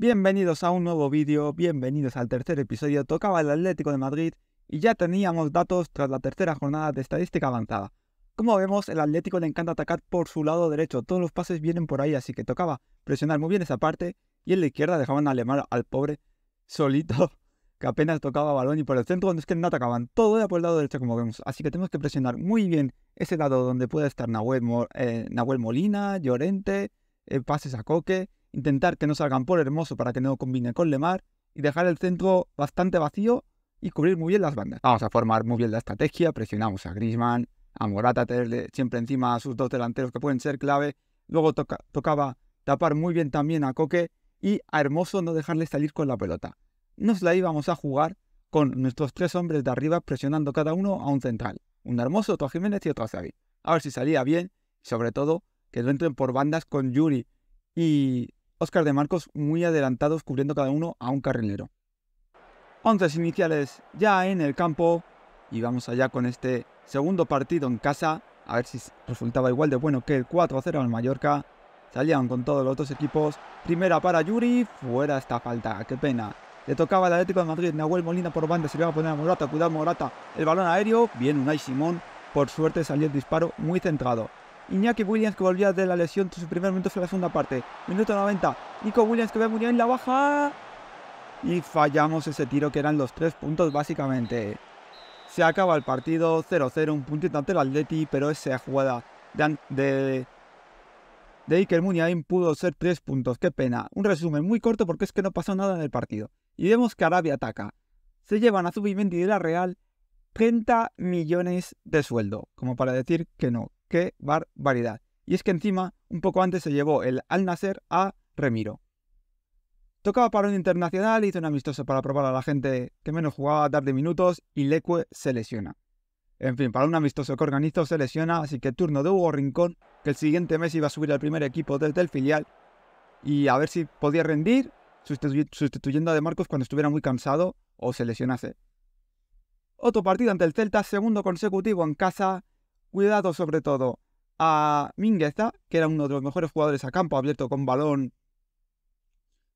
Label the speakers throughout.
Speaker 1: Bienvenidos a un nuevo vídeo, bienvenidos al tercer episodio. Tocaba el Atlético de Madrid y ya teníamos datos tras la tercera jornada de estadística avanzada. Como vemos, el Atlético le encanta atacar por su lado derecho, todos los pases vienen por ahí, así que tocaba presionar muy bien esa parte y en la izquierda dejaban alemar al pobre solito que apenas tocaba balón y por el centro donde es que no atacaban, todo era por el lado derecho como vemos, así que tenemos que presionar muy bien ese lado donde puede estar Nahuel, eh, Molina, Llorente, eh, pases a Coque intentar que no salgan por hermoso para que no combine con Lemar y dejar el centro bastante vacío y cubrir muy bien las bandas. Vamos a formar muy bien la estrategia, presionamos a Grisman, a Morata, tenerle siempre encima a sus dos delanteros que pueden ser clave. Luego tocaba tapar muy bien también a Coque y a Hermoso no dejarle salir con la pelota. Nos la íbamos a jugar con nuestros tres hombres de arriba presionando cada uno a un central. Un Hermoso, otro a Jiménez y otro a Xavi. A ver si salía bien, sobre todo que no entren por bandas con Yuri y Oscar de Marcos muy adelantados cubriendo cada uno a un carrilero. 11 iniciales ya en el campo y vamos allá con este segundo partido en casa. A ver si resultaba igual de bueno que el 4-0 al Mallorca. Salían con todos los otros equipos. Primera para Yuri, fuera esta falta, qué pena. Le tocaba al Atlético de Madrid, Nahuel Molina por banda, se le va a poner a Morata, cuidado Morata. El balón aéreo, bien Unai Simón. Por suerte salió el disparo muy centrado. Iñaki Williams que volvía de la lesión su primer minuto fue la segunda parte. Minuto 90. Nico Williams que ve muy bien la baja. Y fallamos ese tiro que eran los tres puntos básicamente. Se acaba el partido 0-0, un puntito ante el Atleti, pero esa jugada de, de, de Iker Muniain pudo ser tres puntos. Qué pena. Un resumen muy corto porque es que no pasó nada en el partido. Y vemos que Arabia ataca. Se llevan a Zubimendi de la Real 30 millones de sueldo, como para decir que no, Qué barbaridad. Y es que encima, un poco antes se llevó el Al nacer a Remiro. Tocaba para un internacional, hizo un amistoso para probar a la gente que menos jugaba, tarde minutos y Leque se lesiona. En fin, para un amistoso que organizó se lesiona, así que turno de Hugo Rincón, que el siguiente mes iba a subir al primer equipo desde el filial y a ver si podía rendir, sustituyendo a De Marcos cuando estuviera muy cansado o se lesionase. Otro partido ante el Celta, segundo consecutivo en casa, Cuidado sobre todo a Mingueza, que era uno de los mejores jugadores a campo abierto con balón,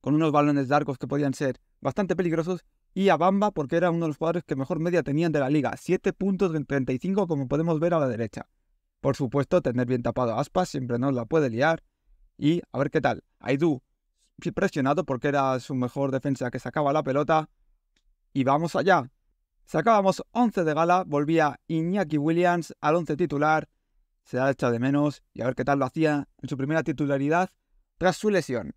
Speaker 1: con unos balones largos que podían ser bastante peligrosos, y a Bamba, porque era uno de los jugadores que mejor media tenían de la liga, 7.35 puntos como podemos ver a la derecha. Por supuesto, tener bien tapado a Aspas siempre nos la puede liar, y a ver qué tal. Aidú, presionado porque era su mejor defensa que sacaba la pelota, y vamos allá. Sacábamos 11 de gala, volvía Iñaki Williams al 11 titular, se ha hecho de menos y a ver qué tal lo hacía en su primera titularidad tras su lesión.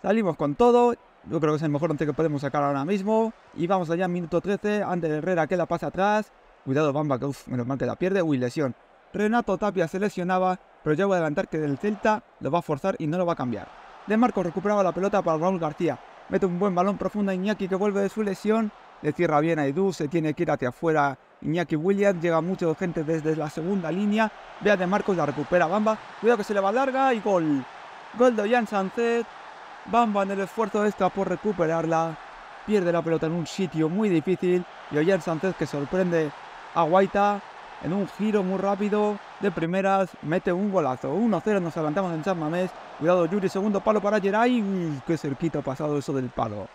Speaker 1: Salimos con todo, yo creo que es el mejor once que podemos sacar ahora mismo y vamos allá, minuto 13, Ander Herrera que la pasa atrás, cuidado Bamba que uff, menos mal que la pierde, uy lesión. Renato Tapia se lesionaba, pero ya voy a adelantar que del Celta lo va a forzar y no lo va a cambiar. De Marcos recuperaba la pelota para Raúl García, mete un buen balón profundo a Iñaki que vuelve de su lesión le cierra bien a Edu, se tiene que ir hacia afuera Iñaki Williams, llega mucha gente desde la segunda línea, vea de Marcos, la recupera Bamba, cuidado que se le va larga y gol. Gol de Ollán Sánchez, Bamba en el esfuerzo extra por recuperarla, pierde la pelota en un sitio muy difícil y Ollán Sánchez que sorprende a Guaita en un giro muy rápido de primeras, mete un golazo. 1-0 nos adelantamos en Chamamés. cuidado Yuri, segundo palo para Geray, Uy, qué cerquita ha pasado eso del palo.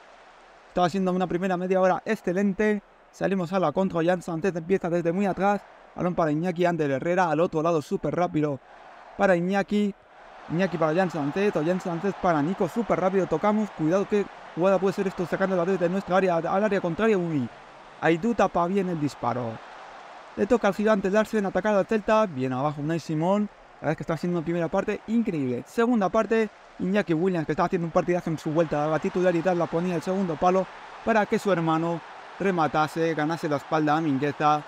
Speaker 1: Estaba haciendo una primera media hora excelente. Salimos a la contra. Jan empieza desde muy atrás. Balón para Iñaki Ander Herrera. Al otro lado súper rápido para Iñaki. Iñaki para Jan Santés. Jan para Nico. Súper rápido. Tocamos. Cuidado que jugada puede ser esto sacando la red de nuestra área al área contraria. Uy. Aidú tapa bien el disparo. Le toca al gigante Larsen atacar al Celta. Bien abajo Nice Simón verdad es que está haciendo una primera parte increíble. Segunda parte, Iñaki Williams, que está haciendo un partidazo en su vuelta a la titularidad, la ponía el segundo palo para que su hermano rematase, ganase la espalda a Mingueza.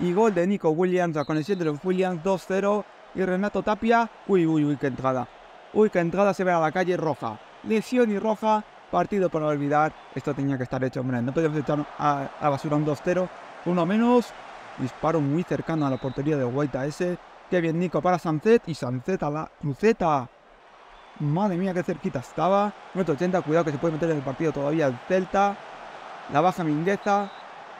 Speaker 1: Y gol de Nico Williams, la conexión de los Williams 2-0. Y Renato Tapia, uy, uy, uy, qué entrada. Uy, qué entrada se ve a la calle roja. Lesión y roja, partido para olvidar. Esto tenía que estar hecho, hombre. No podemos echar a, a basura un 2-0. Uno menos. Disparo muy cercano a la portería de Guaita ese. Qué bien Nico para Sanzet, y Sancet a la cruceta. Madre mía, qué cerquita estaba. 180, 80, cuidado que se puede meter en el partido todavía el Celta. La baja Mingueza.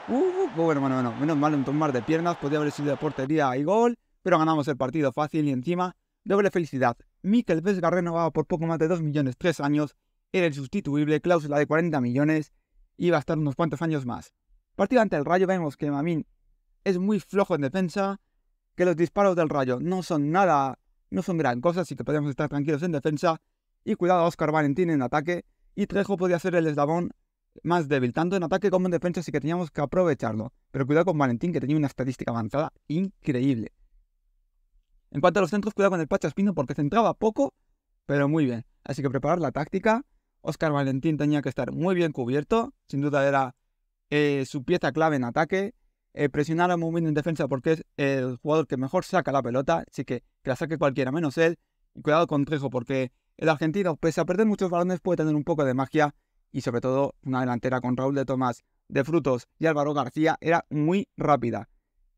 Speaker 1: Uh, uh bueno, bueno, bueno. Menos mal en tomar de piernas. Podría haber sido de portería y gol. Pero ganamos el partido fácil y encima, doble felicidad. Miquel Vesga renovado por poco más de 2 millones 3 años. Era el sustituible, cláusula de 40 millones. Iba a estar unos cuantos años más. Partido ante el Rayo, vemos que Mamín es muy flojo en defensa que los disparos del Rayo no son nada, no son gran cosa, así que podemos estar tranquilos en defensa. Y cuidado a Oscar Valentín en ataque. Y Trejo podía ser el eslabón más débil, tanto en ataque como en defensa, así que teníamos que aprovecharlo. Pero cuidado con Valentín, que tenía una estadística avanzada increíble. En cuanto a los centros, cuidado con el Pachaspino, porque centraba poco, pero muy bien. Así que preparar la táctica. Oscar Valentín tenía que estar muy bien cubierto, sin duda era eh, su pieza clave en ataque. Eh, presionar a Movimiento en defensa porque es el jugador que mejor saca la pelota, así que que la saque cualquiera menos él. Y cuidado con Trejo porque el argentino, pese a perder muchos balones, puede tener un poco de magia y sobre todo una delantera con Raúl de Tomás, de Frutos y Álvaro García era muy rápida.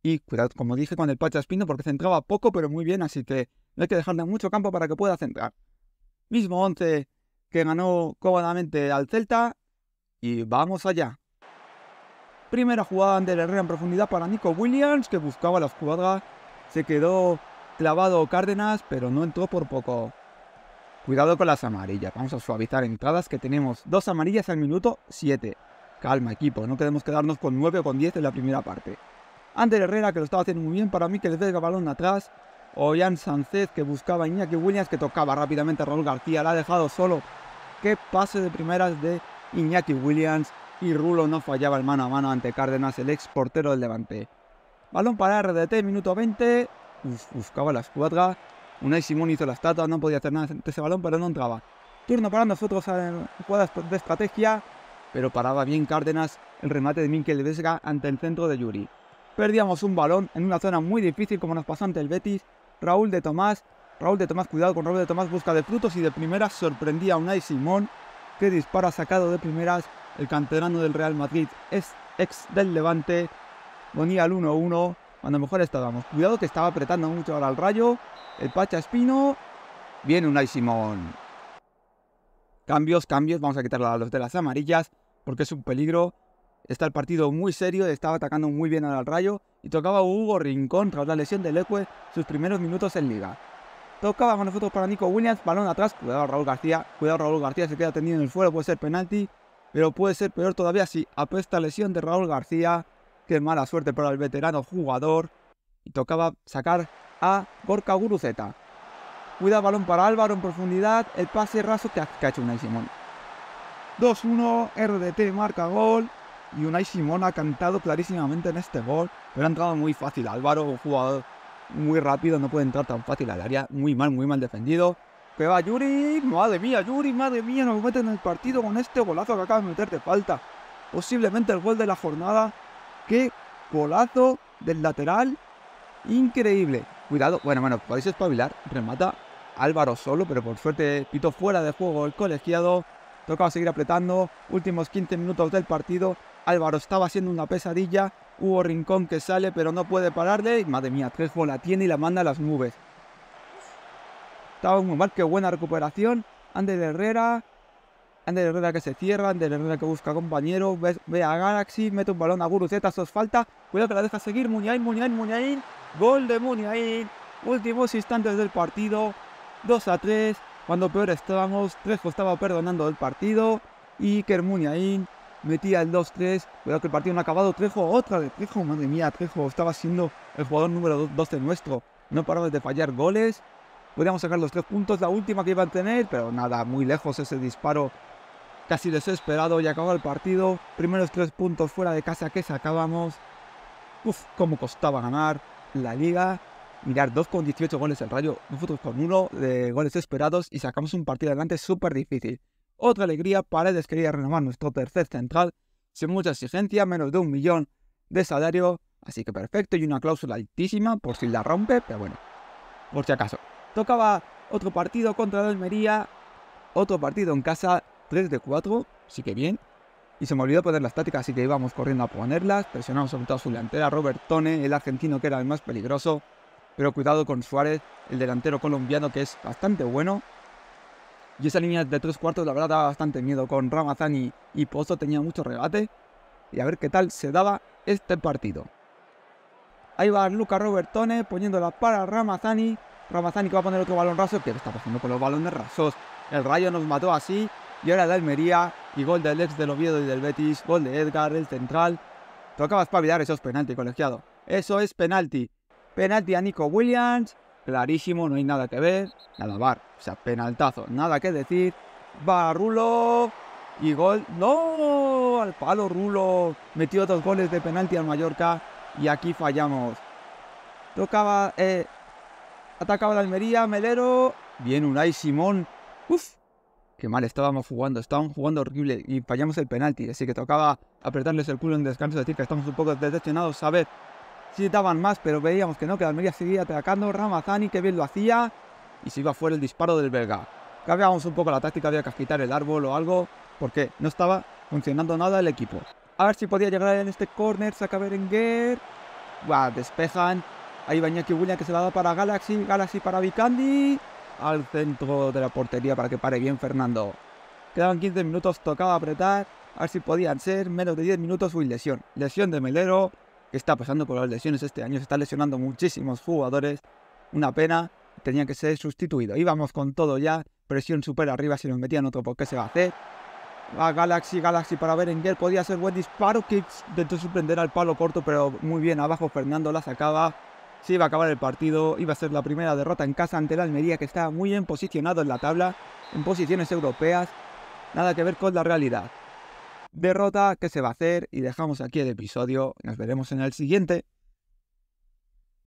Speaker 1: Y cuidado, como dije, con el Pacha Espino porque centraba poco pero muy bien, así que no hay que dejarle mucho campo para que pueda centrar. Mismo 11 que ganó cómodamente al Celta y vamos allá. Primera jugada Ander Herrera en profundidad para Nico Williams, que buscaba la escuadra Se quedó clavado Cárdenas, pero no entró por poco. Cuidado con las amarillas. Vamos a suavizar entradas, que tenemos dos amarillas al minuto 7. Calma, equipo. No queremos quedarnos con 9 o con 10 en la primera parte. Ander Herrera, que lo estaba haciendo muy bien. Para mí, que les el balón atrás. O Jan Sánchez, que buscaba a Iñaki Williams, que tocaba rápidamente a Raúl García. La ha dejado solo. Qué pase de primeras de Iñaki Williams y Rulo no fallaba el mano a mano ante Cárdenas, el ex portero del Levante. Balón para RDT, minuto 20. buscaba la escuadra. Unai Simón hizo la estatua, no podía hacer nada ante ese balón, pero no entraba. Turno para nosotros en jugadas de estrategia, pero paraba bien Cárdenas el remate de Minkel Vesga ante el centro de Yuri. Perdíamos un balón en una zona muy difícil como nos pasó ante el Betis. Raúl de Tomás, Raúl de Tomás, cuidado con Raúl de Tomás, busca de frutos y de primeras sorprendía a Unai Simón, que dispara sacado de primeras el canterano del Real Madrid, es ex del Levante, ponía al 1-1, lo mejor estábamos. Cuidado que estaba apretando mucho ahora al rayo, el Pacha Espino, viene un Simón. Cambios, cambios, vamos a quitar a los de las amarillas, porque es un peligro. Está el partido muy serio, estaba atacando muy bien al rayo y tocaba Hugo Rincón tras la lesión de Leque sus primeros minutos en liga. Tocaba con nosotros para Nico Williams, balón atrás, cuidado Raúl García, cuidado Raúl García, se queda tendido en el suelo, puede ser penalti, pero puede ser peor todavía si apesta lesión de Raúl García. Qué mala suerte para el veterano jugador. Y tocaba sacar a Gorka Guruzeta. Cuida balón para Álvaro en profundidad. El pase raso que ha hecho Unai Simón. 2-1, RDT marca gol. Y Unai Simón ha cantado clarísimamente en este gol. Pero ha entrado muy fácil Álvaro, un jugador muy rápido, no puede entrar tan fácil al área. Muy mal, muy mal defendido. Que va Yuri, madre mía, Yuri, madre mía, nos meten en el partido con este golazo que acaba de meterte falta. Posiblemente el gol de la jornada. Qué golazo del lateral. Increíble. Cuidado, bueno, bueno, podéis espabilar. Remata Álvaro solo, pero por suerte pito fuera de juego el colegiado. Tocaba seguir apretando. Últimos 15 minutos del partido. Álvaro estaba haciendo una pesadilla. Hubo Rincón que sale, pero no puede pararle. madre mía, tres la tiene y la manda a las nubes. Estaba muy mal, qué buena recuperación. Ander Herrera. Ander Herrera que se cierra, Ander Herrera que busca compañero, ve, a Galaxy, mete un balón a Guruzeta eso falta. Cuidado que la deja seguir, Muñain, Muñain, Muñain. Gol de Muñain. Últimos instantes del partido. 2 a 3. Cuando peor estábamos, Trejo estaba perdonando el partido. Y Iker Muñain metía el 2-3. Cuidado que el partido no ha acabado. Trejo, otra de Trejo. Madre mía, Trejo estaba siendo el jugador número de nuestro. No paramos de fallar goles. Podríamos sacar los tres puntos, la última que iba a tener, pero nada, muy lejos ese disparo casi desesperado y acabó el partido. Primeros tres puntos fuera de casa que sacábamos. Uf, cómo costaba ganar la liga. Mirar, 2 con 18 goles en Rayo, nosotros con 1 de goles esperados y sacamos un partido adelante súper difícil. Otra alegría, Paredes quería renovar nuestro tercer central sin mucha exigencia, menos de un millón de salario, así que perfecto y una cláusula altísima por si la rompe, pero bueno, por si acaso. Tocaba otro partido contra Almería, otro partido en casa, 3 de 4, sí que bien. Y se me olvidó poner las tácticas, así que íbamos corriendo a ponerlas. Presionamos sobre todo su delantera, Robert Tone, el argentino que era el más peligroso. Pero cuidado con Suárez, el delantero colombiano que es bastante bueno. Y esa línea de tres cuartos, la verdad, daba bastante miedo. Con ramazani y, Pozo tenía mucho rebate Y a ver qué tal se daba este partido. Ahí va Luca Robertone poniéndola para Ramazani. Ramazani que va a poner otro balón raso, ¿Qué está pasando con los balones rasos. El Rayo nos mató así y ahora de Almería y gol del ex del Oviedo y del Betis, gol de Edgar, el central. Tocaba espabilar, eso es penalti, colegiado. Eso es penalti. Penalti a Nico Williams, clarísimo, no hay nada que ver. Nada, bar, o sea, penaltazo, nada que decir. Va Rulo y gol. ¡No! Al palo Rulo. Metió dos goles de penalti al Mallorca y aquí fallamos. Tocaba, eh, Atacaba la Almería, Melero. Bien, Unai Simón. Uf, qué mal estábamos jugando. estábamos jugando horrible y fallamos el penalti. Así que tocaba apretarles el culo en descanso. Decir que estamos un poco decepcionados. A ver, si daban más, pero veíamos que no, que la Almería seguía atacando. Ramazani, qué bien lo hacía. Y se iba fuera el disparo del belga. Cambiábamos un poco la táctica, había que quitar el árbol o algo, porque no estaba funcionando nada el equipo. A ver si podía llegar en este corner, saca Berenguer. Buah, despejan. Ahí va Iñaki que se la da para Galaxy. Galaxy para Vicandi. Al centro de la portería para que pare bien Fernando. Quedaban 15 minutos, tocaba apretar. A ver si podían ser menos de 10 minutos. Uy, lesión. Lesión de Melero. Que está pasando por las lesiones este año. Se están lesionando muchísimos jugadores. Una pena. Tenía que ser sustituido. Íbamos con todo ya. Presión súper arriba. Si nos metían otro, ¿por qué se va a hacer? Va Galaxy, Galaxy para Berenguer, podía ser buen disparo que intentó sorprender al palo corto, pero muy bien abajo Fernando la sacaba, se iba a acabar el partido, iba a ser la primera derrota en casa ante el Almería que estaba muy bien posicionado en la tabla, en posiciones europeas, nada que ver con la realidad. Derrota que se va a hacer y dejamos aquí el episodio, nos veremos en el siguiente.